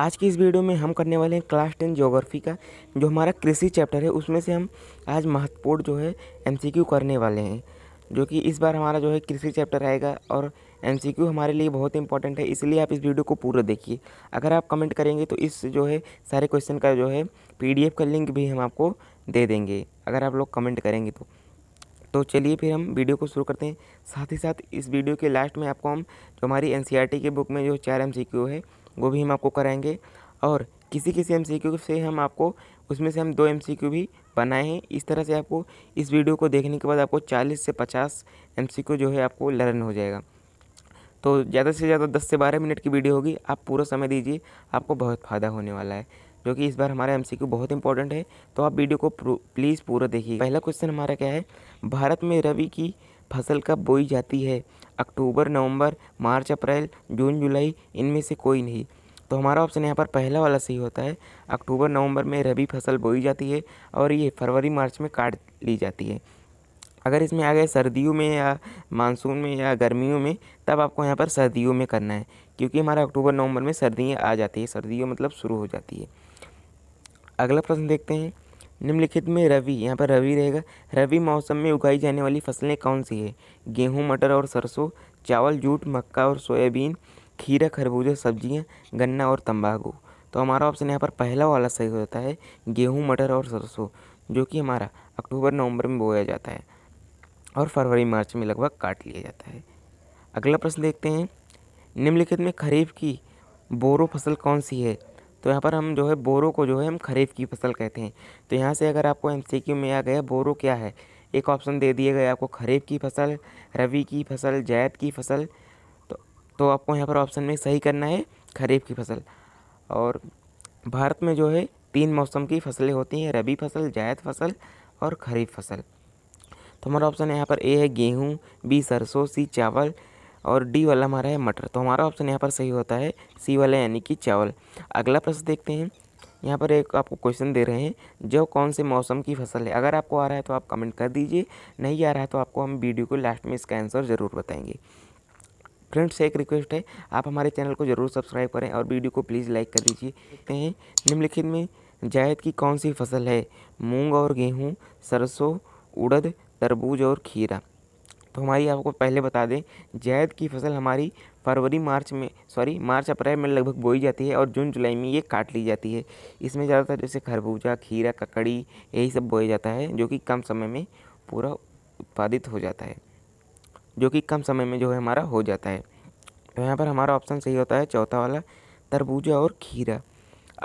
आज की इस वीडियो में हम करने वाले हैं क्लास टेन जोग्राफ़ी का जो हमारा कृषि चैप्टर है उसमें से हम आज महत्वपूर्ण जो है एमसीक्यू करने वाले हैं जो कि इस बार हमारा जो है कृषि चैप्टर आएगा और एमसीक्यू हमारे लिए बहुत इंपॉर्टेंट है इसलिए आप इस वीडियो को पूरा देखिए अगर आप कमेंट करेंगे तो इस जो है सारे क्वेश्चन का जो है पी का लिंक भी हम आपको दे देंगे अगर आप लोग कमेंट करेंगे तो तो चलिए फिर हम वीडियो को शुरू करते हैं साथ ही साथ इस वीडियो के लास्ट में आपको हम जो हमारी एन e के बुक में जो चार एम है वो भी हम आपको कराएंगे और किसी किसी एम से हम आपको उसमें से हम दो एम भी बनाए हैं इस तरह से आपको इस वीडियो को देखने के बाद आपको 40 से 50 एम जो है आपको लर्न हो जाएगा तो ज़्यादा से ज़्यादा 10 से 12 मिनट की वीडियो होगी आप पूरा समय दीजिए आपको बहुत फ़ायदा होने वाला है जो कि इस बार हमारा एम बहुत इंपॉर्टेंट है तो आप वीडियो को प्लीज़ पूरा देखिए पहला क्वेश्चन हमारा क्या है भारत में रवि की फसल कब बोई जाती है अक्टूबर नवंबर मार्च अप्रैल जून जुलाई इनमें से कोई नहीं तो हमारा ऑप्शन यहाँ पर पहला वाला सही होता है अक्टूबर नवंबर में रबी फसल बोई जाती है और ये फरवरी मार्च में काट ली जाती है अगर इसमें आ गए सर्दियों में या मानसून में या गर्मियों में तब आपको यहाँ पर सर्दियों में करना है क्योंकि हमारा अक्टूबर नवंबर में सर्दियाँ आ जाती है सर्दियों मतलब शुरू हो जाती है अगला प्रश्न देखते हैं निम्नलिखित में रवि यहाँ पर रवि रहेगा रवि मौसम में उगाई जाने वाली फसलें कौन सी है गेहूँ मटर और सरसों चावल जूट मक्का और सोयाबीन खीरा खरबूजा सब्जियाँ गन्ना और तंबाकू तो हमारा ऑप्शन यहाँ पर पहला वाला सही हो जाता है गेहूँ मटर और सरसों जो कि हमारा अक्टूबर नवंबर में बोया जाता है और फरवरी मार्च में लगभग काट लिया जाता है अगला प्रश्न देखते हैं निम्नलिखित में खरीफ की बोरो फसल कौन सी है तो यहाँ पर हम जो है बोरो को जो है हम खरीफ की फसल कहते हैं तो यहाँ से अगर आपको एम में आ गया बोरो क्या है एक ऑप्शन दे दिए गए आपको खरीफ की फसल रबी की फसल जैद की फसल तो आपको यहाँ पर ऑप्शन में सही करना है खरीफ की फसल और भारत में जो है तीन मौसम की फसलें होती हैं रबी फसल जायद फसल और खरीफ फसल तो हमारा ऑप्शन यहाँ पर ए है गेहूँ बी सरसों सी चावल और डी वाला हमारा है मटर तो हमारा ऑप्शन यहाँ पर सही होता है सी वाला यानी कि चावल अगला प्रश्न देखते हैं यहाँ पर एक आपको क्वेश्चन दे रहे हैं जो कौन से मौसम की फसल है अगर आपको आ रहा है तो आप कमेंट कर दीजिए नहीं आ रहा है तो आपको हम वीडियो को लास्ट में इसका आंसर ज़रूर बताएंगे फ्रेंड्स एक रिक्वेस्ट है आप हमारे चैनल को ज़रूर सब्सक्राइब करें और वीडियो को प्लीज़ लाइक कर दीजिए निम्नलिखित में जायद की कौन सी फसल है मूंग और गेहूं सरसों उड़द तरबूज और खीरा तो हमारी आपको पहले बता दें जायद की फसल हमारी फरवरी मार्च में सॉरी मार्च अप्रैल में लगभग बोई जाती है और जून जुलाई में ये काट ली जाती है इसमें ज़्यादातर जैसे खरबूजा खीरा ककड़ी यही सब बोया जाता है जो कि कम समय में पूरा उत्पादित हो जाता है जो कि कम समय में जो है हमारा हो जाता है तो यहाँ पर हमारा ऑप्शन सही होता है चौथा वाला तरबूजा और खीरा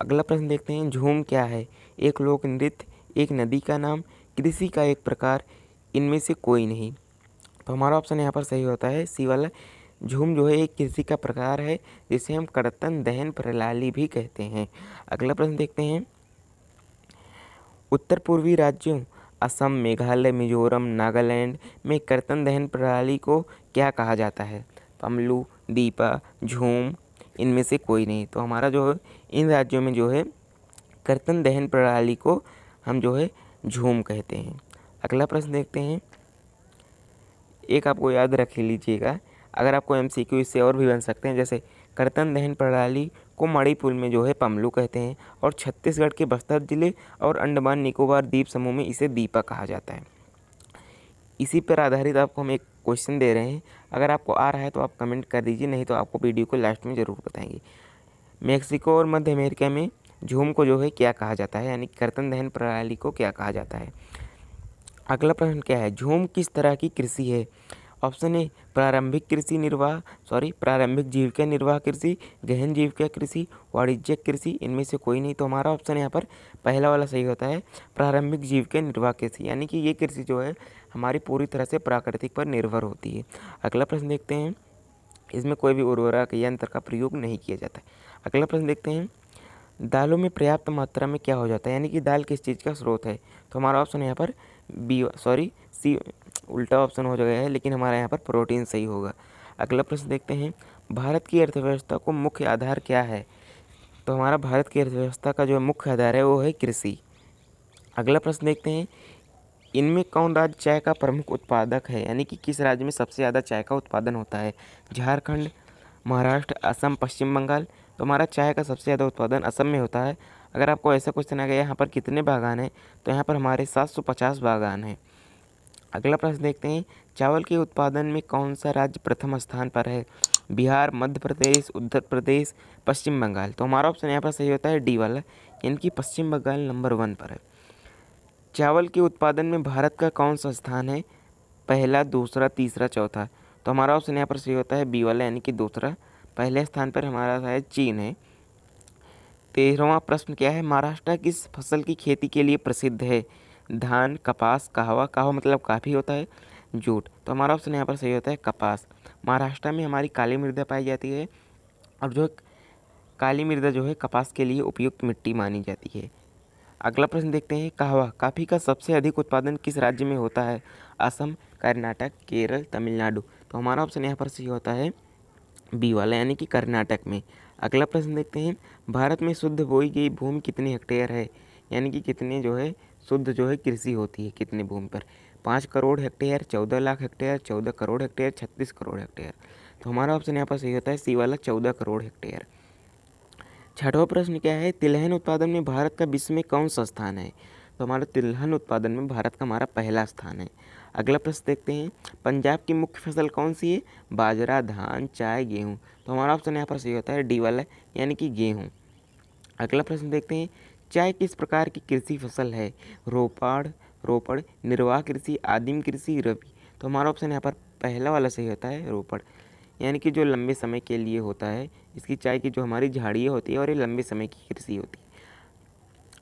अगला प्रश्न देखते हैं झूम क्या है एक लोक नृत्य एक नदी का नाम कृषि का एक प्रकार इनमें से कोई नहीं तो हमारा ऑप्शन यहाँ पर सही होता है सी वाला झूम जो है एक कृषि का प्रकार है जिसे हम कर्तन दहन प्रणाली भी कहते हैं अगला प्रश्न देखते हैं उत्तर पूर्वी राज्यों असम मेघालय मिजोरम नागालैंड में कर्तन दहन प्रणाली को क्या कहा जाता है पमलू दीपा झूम इनमें से कोई नहीं तो हमारा जो है इन राज्यों में जो है कर्तन दहन प्रणाली को हम जो है झूम कहते हैं अगला प्रश्न देखते हैं एक आपको याद रख लीजिएगा अगर आपको एम सी क्यू इससे और भी बन सकते हैं जैसे कर्तन दहन प्रणाली को मणिपुर में जो है पमलू कहते हैं और छत्तीसगढ़ के बस्तर ज़िले और अंडमान निकोबार द्वीप समूह में इसे दीपा कहा जाता है इसी पर आधारित आपको हम एक क्वेश्चन दे रहे हैं अगर आपको आ रहा है तो आप कमेंट कर दीजिए नहीं तो आपको वीडियो को लास्ट में ज़रूर बताएंगे मेक्सिको और मध्य अमेरिका में झूम को जो है क्या कहा जाता है यानी कर्तन दहन प्रणाली को क्या कहा जाता है अगला प्रश्न क्या है झूम किस तरह की कृषि है ऑप्शन ए प्रारंभिक कृषि निर्वाह सॉरी प्रारंभिक जीविका निर्वाह कृषि गहन जीविका कृषि वाणिज्यिक कृषि इनमें से कोई नहीं तो हमारा ऑप्शन यहाँ पर पहला वाला सही होता है प्रारंभिक जीविका निर्वाह कृषि यानी कि ये कृषि जो है हमारी पूरी तरह से प्राकृतिक पर निर्भर होती है अगला प्रश्न देखते हैं इसमें कोई भी उर्वरक यंत्र का प्रयोग नहीं किया जाता अगला प्रश्न देखते हैं दालों में पर्याप्त मात्रा में क्या हो जाता है यानी कि दाल किस चीज़ का स्रोत है तो हमारा ऑप्शन यहाँ पर बी सॉरी सी उल्टा ऑप्शन हो जाएगा है लेकिन हमारा यहाँ पर प्रोटीन सही होगा अगला प्रश्न देखते हैं भारत की अर्थव्यवस्था को मुख्य आधार क्या है तो हमारा भारत की अर्थव्यवस्था का जो मुख्य आधार है वो है कृषि अगला प्रश्न देखते हैं इनमें कौन राज्य चाय का प्रमुख उत्पादक है यानी कि किस राज्य में सबसे ज़्यादा चाय का उत्पादन होता है झारखंड महाराष्ट्र असम पश्चिम बंगाल तो हमारा चाय का सबसे ज़्यादा उत्पादन असम में होता है अगर आपको ऐसा क्वेश्चन आ गया यहाँ पर कितने बागान हैं तो यहाँ पर हमारे सात सौ पचास बागान हैं अगला प्रश्न देखते हैं चावल के उत्पादन में कौन सा राज्य प्रथम स्थान पर है बिहार मध्य प्रदेश उत्तर प्रदेश पश्चिम बंगाल तो हमारा ऑप्शन यहाँ पर सही होता है डी वाला यानी कि पश्चिम बंगाल नंबर वन पर है चावल के उत्पादन में भारत का कौन सा स्थान है पहला दूसरा तीसरा चौथा तो हमारा ऑप्शन यहाँ पर सही होता है बी वाला यानी कि दूसरा पहले स्थान पर हमारा है चीन है तेरहवा प्रश्न क्या है महाराष्ट्र किस फसल की खेती के लिए प्रसिद्ध है धान कपास कहवा कहवा मतलब काफ़ी होता है जूट तो हमारा ऑप्शन यहाँ पर सही होता है कपास महाराष्ट्र में हमारी काली मृदा पाई जाती है और जो काली मृदा जो है कपास के लिए उपयुक्त मिट्टी मानी जाती है अगला प्रश्न देखते हैं कहवा काफ़ी का सबसे अधिक उत्पादन किस राज्य में होता है असम कर्नाटक केरल तमिलनाडु तो हमारा ऑप्शन यहाँ पर सही होता है बी वाला यानी कि कर्नाटक में अगला प्रश्न देखते हैं भारत में शुद्ध बोई गई भूमि कितने हेक्टेयर है यानी कि कितने जो है शुद्ध जो है कृषि होती है कितनी भूमि पर पाँच करोड़ हेक्टेयर चौदह लाख हेक्टेयर चौदह करोड़ हेक्टेयर छत्तीस करोड़ हेक्टेयर तो हमारा ऑप्शन यहाँ पर सही होता है सी वाला चौदह करोड़ हेक्टेयर छठवा प्रश्न क्या है तिलहन उत्पादन में भारत का विश्व में कौन सा स्थान है तो हमारा तिलहन उत्पादन में भारत का हमारा पहला स्थान है अगला प्रश्न देखते हैं पंजाब की मुख्य फसल कौन सी है बाजरा धान चाय गेहूँ तो हमारा ऑप्शन यहाँ पर सही होता है डी वाला यानी कि गेहूँ अगला प्रश्न देखते हैं चाय किस प्रकार की कृषि फसल है रोपाड़ रोपड़ निर्वाह कृषि आदिम कृषि रबी तो हमारा ऑप्शन यहाँ पर पहला वाला सही होता है रोपड़ यानी कि जो लंबे समय के लिए होता है इसकी चाय की जो हमारी झाड़ियाँ होती है और ये लंबे समय की कृषि होती है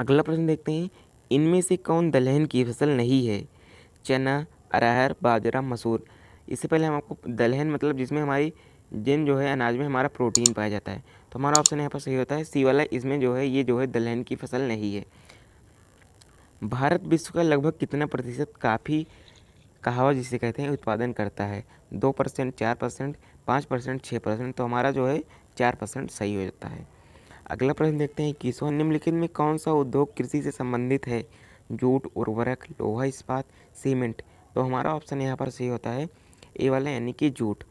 अगला प्रश्न देखते हैं इनमें से कौन दलहन की फसल नहीं है चना अरहर बाजरा मसूर इससे पहले हम आपको दलहन मतलब जिसमें हमारी जिन जो है अनाज में हमारा प्रोटीन पाया जाता है तो हमारा ऑप्शन यहाँ पर सही होता है सी वाला इसमें जो है ये जो है दलहन की फसल नहीं है भारत विश्व का लगभग कितना प्रतिशत काफ़ी कहावा जिसे कहते हैं उत्पादन करता है दो परसेंट चार परसेंट पाँच परसेंट छः परसेंट तो हमारा जो है चार परसेंट सही हो जाता है अगला प्रश्न देखते हैं किसों निम्नलिखित में कौन सा उद्योग कृषि से संबंधित है जूट उर्वरक लोहा इस्पात सीमेंट तो हमारा ऑप्शन यहाँ पर सही होता है ए वाला यानी कि जूट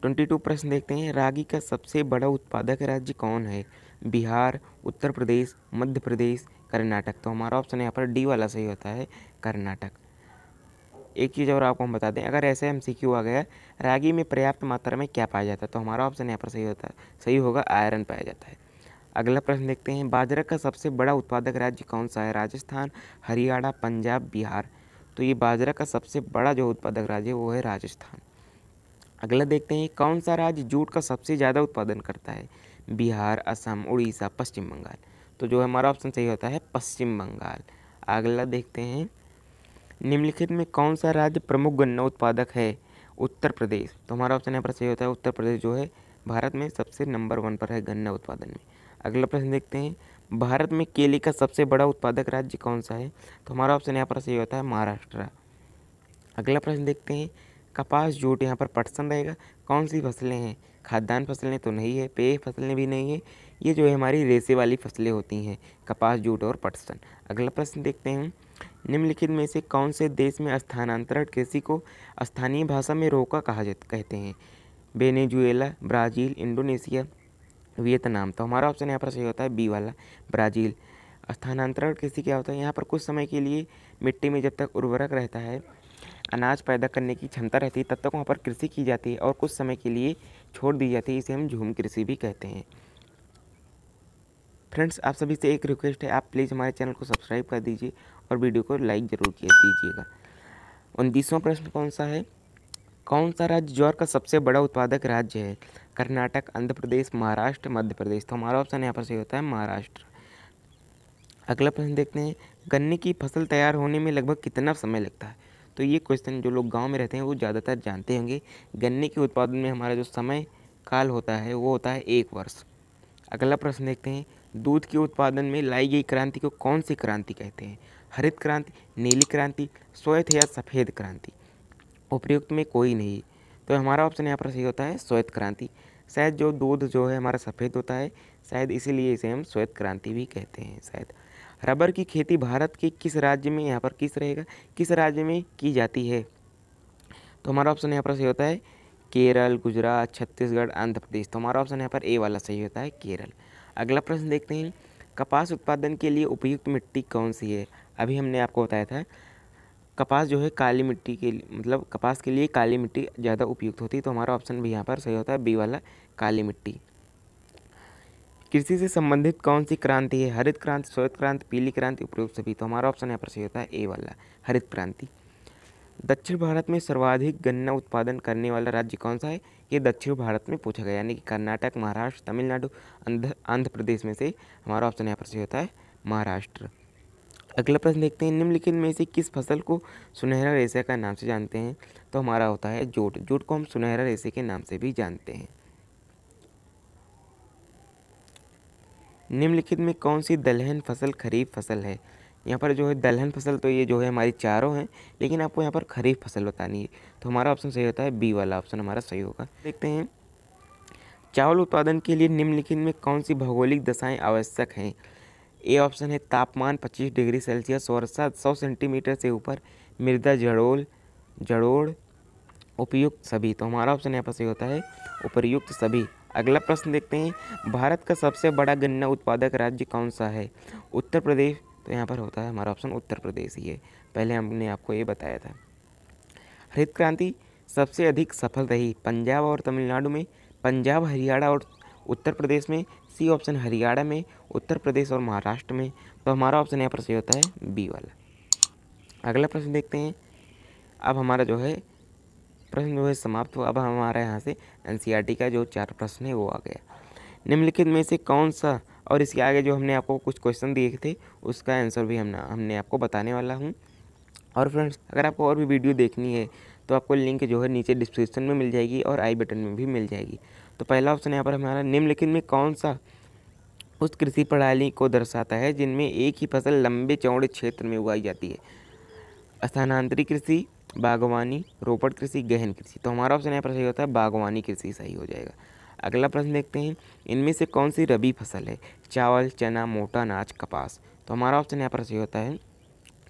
ट्वेंटी टू प्रश्न देखते हैं रागी का सबसे बड़ा उत्पादक राज्य कौन है बिहार उत्तर प्रदेश मध्य प्रदेश कर्नाटक तो हमारा ऑप्शन यहाँ पर डी वाला सही होता है कर्नाटक एक चीज़ और आपको हम बता दें अगर ऐसे एम सी आ गया रागी में पर्याप्त मात्रा में क्या पाया जाता है तो हमारा ऑप्शन यहाँ पर सही होता है सही होगा आयरन पाया जाता है अगला प्रश्न देखते हैं बाजरा का सबसे बड़ा उत्पादक राज्य कौन सा है राजस्थान हरियाणा पंजाब बिहार तो ये बाजरा का सबसे बड़ा जो उत्पादक राज्य है वो है राजस्थान अगला देखते हैं कौन सा राज्य जूट का सबसे ज़्यादा उत्पादन करता है बिहार असम उड़ीसा पश्चिम बंगाल तो जो हमारा ऑप्शन सही होता है पश्चिम बंगाल अगला देखते हैं निम्नलिखित में कौन सा राज्य प्रमुख गन्ना उत्पादक है उत्तर प्रदेश तो हमारा ऑप्शन यहाँ पर सही होता है उत्तर प्रदेश जो है भारत में सबसे नंबर वन पर है गन्ना उत्पादन में अगला प्रश्न देखते हैं भारत में केले का सबसे बड़ा उत्पादक राज्य कौन सा है तो हमारा ऑप्शन यहाँ पर सही होता है महाराष्ट्र अगला प्रश्न देखते हैं कपास जूट यहाँ पर पटसन रहेगा कौन सी फसलें हैं खाद्यान्न फसलें तो नहीं है पेय फसलें भी नहीं है ये जो है हमारी रेसे वाली फसलें होती हैं कपास जूट और पटसन अगला प्रश्न देखते हैं निम्नलिखित में से कौन से देश में स्थानांतरण कृषि को स्थानीय भाषा में रोका कहा जा कहते हैं बेनेजुएला ब्राज़ील इंडोनेशिया वियतनाम तो हमारा ऑप्शन यहाँ पर सही होता है बी वाला ब्राज़ील स्थानांतरण कृषि क्या होता है यहाँ पर कुछ समय के लिए मिट्टी में जब तक उर्वरक रहता है अनाज पैदा करने की क्षमता रहती है तब तक वहाँ पर कृषि की जाती है और कुछ समय के लिए छोड़ दी जाती है इसे हम झूम कृषि भी कहते हैं फ्रेंड्स आप सभी से एक रिक्वेस्ट है आप प्लीज़ हमारे चैनल को सब्सक्राइब कर दीजिए और वीडियो को लाइक ज़रूर कर दीजिएगा उनतीसवां प्रश्न कौन सा है कौन सा राज्य ज्वार का सबसे बड़ा उत्पादक राज्य है कर्नाटक आंध्र प्रदेश महाराष्ट्र मध्य प्रदेश तो हमारा ऑप्शन यहाँ पर सही होता है महाराष्ट्र अगला प्रश्न देखते हैं गन्ने की फसल तैयार होने में लगभग कितना समय लगता है तो ये क्वेश्चन जो लोग गाँव में रहते हैं वो ज़्यादातर जानते होंगे गन्ने के उत्पादन में हमारा जो समय काल होता है वो होता है एक वर्ष अगला प्रश्न देखते हैं दूध के उत्पादन में लाई गई क्रांति को कौन सी क्रांति कहते हैं हरित क्रांति नीली क्रांति श्वेत या सफ़ेद क्रांति उपयुक्त में कोई नहीं तो हमारा ऑप्शन यहाँ पर सही होता है श्वेत क्रांति शायद जो दूध जो है हमारा सफ़ेद होता है शायद इसीलिए इसे हम श्वेत क्रांति भी कहते हैं शायद रबर की खेती भारत के किस राज्य में यहाँ पर किस रहेगा किस राज्य में की जाती है तो हमारा ऑप्शन यहाँ पर सही होता है केरल गुजरात छत्तीसगढ़ आंध्र प्रदेश तो हमारा ऑप्शन यहाँ पर ए वाला सही होता है केरल अगला प्रश्न देखते हैं कपास उत्पादन के लिए उपयुक्त मिट्टी कौन सी है अभी हमने आपको बताया था कपास जो है काली मिट्टी के मतलब कपास के लिए काली मिट्टी ज़्यादा उपयुक्त होती है तो हमारा ऑप्शन भी यहाँ पर सही होता है बी वाला काली मिट्टी कृषि से संबंधित कौन सी क्रांति है हरित क्रांति श्वेत क्रांति पीली क्रांति उपयुक्त सभी तो हमारा ऑप्शन यहाँ पर सही होता है ए वाला हरित क्रांति दक्षिण भारत में सर्वाधिक गन्ना उत्पादन करने वाला राज्य कौन सा है ये दक्षिण भारत में पूछा गया यानी कि कर्नाटक महाराष्ट्र तमिलनाडु आंध्र प्रदेश में से हमारा ऑप्शन यहाँ पर सही होता है महाराष्ट्र अगला प्रश्न देखते हैं निम्नलिखित में से किस फसल को सुनहरा रेशा का नाम से जानते हैं तो हमारा होता है जूट जूट को हम सुनहरा रेशे के नाम से भी जानते हैं निम्नलिखित में कौन सी दलहन फसल खरीफ फसल है यहाँ पर जो है दलहन फसल तो ये जो है हमारी चारों हैं लेकिन आपको यहाँ पर खरीफ फसल बतानी है तो हमारा ऑप्शन सही होता है बी वाला ऑप्शन हमारा सही होगा देखते हैं चावल उत्पादन के लिए निम्नलिखित में कौन सी भौगोलिक दशाएं आवश्यक हैं ए ऑप्शन है तापमान 25 डिग्री सेल्सियस और सात सौ सेंटीमीटर से ऊपर मृदा जड़ोल जड़ोड़ उपयुक्त सभी तो हमारा ऑप्शन यहाँ पर सही होता है उपयुक्त सभी अगला प्रश्न देखते हैं भारत का सबसे बड़ा गन्ना उत्पादक राज्य कौन सा है उत्तर प्रदेश तो यहाँ पर होता है हमारा ऑप्शन उत्तर प्रदेश ही है पहले हमने आपको ये बताया था हरित क्रांति सबसे अधिक सफल रही पंजाब और तमिलनाडु में पंजाब हरियाणा और उत्तर प्रदेश में सी ऑप्शन हरियाणा में उत्तर प्रदेश और महाराष्ट्र में तो हमारा ऑप्शन यहाँ पर सही होता है बी वाला अगला प्रश्न देखते हैं अब हमारा जो है प्रश्न जो है समाप्त हुआ अब हमारे यहाँ से एन का जो चार प्रश्न है वो आ गया निम्नलिखित में से कौन सा और इसके आगे जो हमने आपको कुछ क्वेश्चन दिए थे उसका आंसर भी हम हमने आपको बताने वाला हूँ और फ्रेंड्स अगर आपको और भी वीडियो देखनी है तो आपको लिंक जो है नीचे डिस्क्रिप्शन में मिल जाएगी और आई बटन में भी मिल जाएगी तो पहला ऑप्शन यहाँ पर हमारा निम्नलिखित में कौन सा उस कृषि प्रणाली को दर्शाता है जिनमें एक ही फसल लंबे चौड़े क्षेत्र में उगाई जाती है स्थानांतरित कृषि बागवानी रोपट कृषि गहन कृषि तो हमारा ऑप्शन यहाँ पर सही होता है बागवानी कृषि सही हो जाएगा अगला प्रश्न देखते हैं इनमें से कौन सी रबी फसल है चावल चना मोटा अनाज कपास तो हमारा ऑप्शन यहाँ पर सही होता है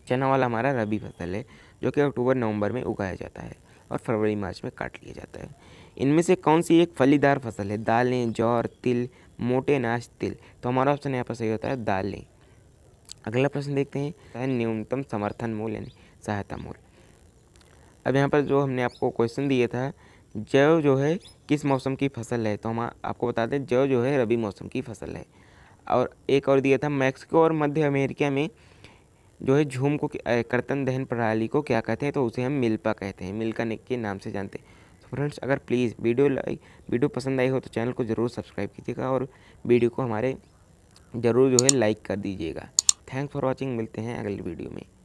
चना वाला हमारा रबी फसल है जो कि अक्टूबर नवंबर में उगाया जाता है और फरवरी मार्च में काट लिया जाता है इनमें से कौन सी एक फलीदार फसल है दालें जौर तिल मोटे अनाज तिल तो हमारा ऑप्शन यहाँ पर सही होता है दालें अगला प्रश्न देखते हैं न्यूनतम समर्थन मूल्य सहायता मूल्य अब यहाँ पर जो हमने आपको क्वेश्चन दिया था जव जो है किस मौसम की फसल है तो हम आपको बता दें जव जो है रबी मौसम की फसल है और एक और दिया था मैक्सिको और मध्य अमेरिका में जो है झूम को कर्तन दहन प्रणाली को क्या कहते हैं तो उसे हम मिल्पा कहते हैं मिल्का के नाम से जानते हैं तो फ्रेंड्स अगर प्लीज़ वीडियो लाइक वीडियो पसंद आई हो तो चैनल को ज़रूर सब्सक्राइब कीजिएगा और वीडियो को हमारे ज़रूर जो है लाइक कर दीजिएगा थैंक्स फॉर वॉचिंग मिलते हैं अगले वीडियो में